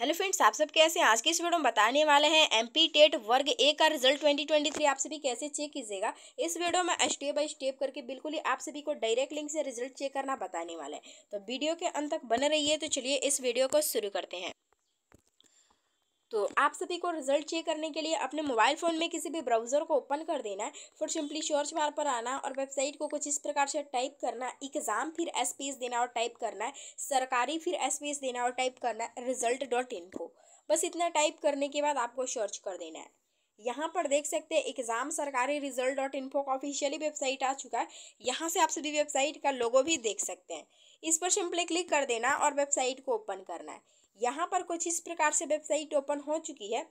hello friends आप सब कैसे हैं आज के इस वीडियो में बताने वाले हैं एमपी टेट वर्ग ए का रिजल्ट 2023 आप सभी कैसे चेक कीजिएगा इस वीडियो में स्टेप बाय स्टेप करके बिल्कुल ही आप सभी को डायरेक्ट लिंक से रिजल्ट चेक करना बताने वाला है तो वीडियो के अंत तक बने रहिए तो चलिए इस वीडियो को शुरू करते हैं तो आप सभी को रिजल्ट चेक करने के लिए अपने मोबाइल फ़ोन में किसी भी ब्राउज़र को ओपन कर देना है फिर सिंपली सर्च बार पर आना और वेबसाइट को कुछ इस प्रकार से टाइप करना एग्ज़ाम फिर एस देना और टाइप करना है सरकारी फिर एस देना और टाइप करना है रिजल्ट डॉट इन को बस इतना टाइप करने के बाद आपको सर्च कर देना है यहाँ पर देख सकते हैं exam Sarkari result dot info का ऑफिशियली वेबसाइट आ चुका है यहाँ से आप सभी वेबसाइट का लोगो भी देख सकते हैं इस पर सिंपली क्लिक कर देना और वेबसाइट को ओपन करना है यहाँ पर कुछ इस प्रकार से वेबसाइट ओपन हो चुकी है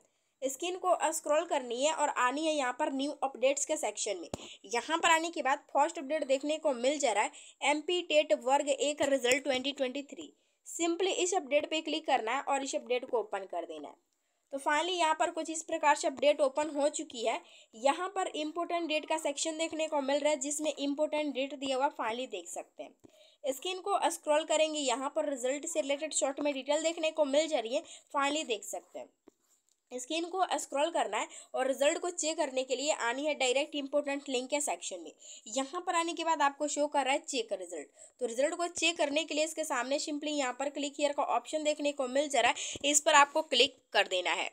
स्क्रीन को स्क्रॉल करनी है और आनी है यहाँ पर न्यू अपडेट्स के सेक्शन में यहाँ पर आने के बाद फर्स्ट अपडेट देखने को मिल जा रहा है एम पी टेट वर्ग एक result twenty twenty three simply इस अपडेट पे क्लिक करना है और इस अपडेट को ओपन कर देना है तो फाइनली यहाँ पर कुछ इस प्रकार से अपडेट ओपन हो चुकी है यहाँ पर इम्पोर्टेंट डेट का सेक्शन देखने को मिल रहा है जिसमें इम्पोर्टेंट डेट दिया हुआ फाइनली देख सकते हैं स्क्रीन को स्क्रॉल करेंगे यहाँ पर रिजल्ट से रिलेटेड शॉर्ट में डिटेल देखने को मिल जा रही है फाइनली देख सकते हैं स्क्रीन को स्क्रॉल करना है और रिजल्ट को चेक करने के लिए आनी है डायरेक्ट इंपोर्टेंट लिंक के सेक्शन में यहाँ पर आने के बाद आपको शो कर रहा है चेक रिजल्ट तो रिजल्ट को चेक करने के लिए इसके सामने सिंपली यहाँ पर क्लिक हियर का ऑप्शन देखने को मिल जा रहा है इस पर आपको क्लिक कर देना है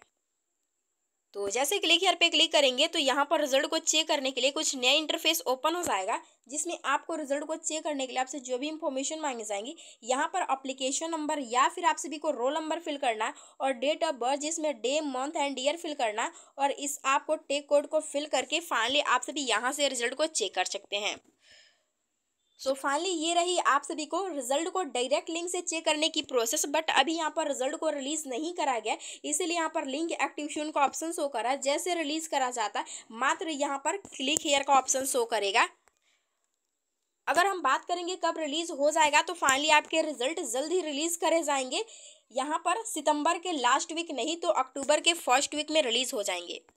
तो जैसे क्लिक हेयर पे क्लिक करेंगे तो यहाँ पर रिजल्ट को चेक करने के लिए कुछ नया इंटरफेस ओपन हो जाएगा जिसमें आपको रिजल्ट को चेक करने के लिए आपसे जो भी इंफॉर्मेशन मांगी जाएंगी यहाँ पर अप्लीकेशन नंबर या फिर आप सभी को रोल नंबर फिल करना और डेट ऑफ बर्थ जिसमें day month and year fill करना और इस आपको टेक कोड को फिल करके फाइनली आप सभी यहाँ से रिजल्ट को चेक कर सकते हैं सो so फाइनली ये रही आप सभी को रिजल्ट को डायरेक्ट लिंक से चेक करने की प्रोसेस बट अभी यहाँ पर रिजल्ट को रिलीज नहीं करा गया इसीलिए यहाँ पर लिंक एक्टिवेशन का ऑप्शन शो करा जैसे रिलीज करा जाता है मात्र यहाँ पर क्लिक हेयर का ऑप्शन शो करेगा अगर हम बात करेंगे कब रिलीज हो जाएगा तो फाइनली आपके रिजल्ट जल्द ही रिलीज करे जाएंगे यहाँ पर सितंबर के लास्ट वीक नहीं तो अक्टूबर के फर्स्ट वीक में रिलीज हो जाएंगे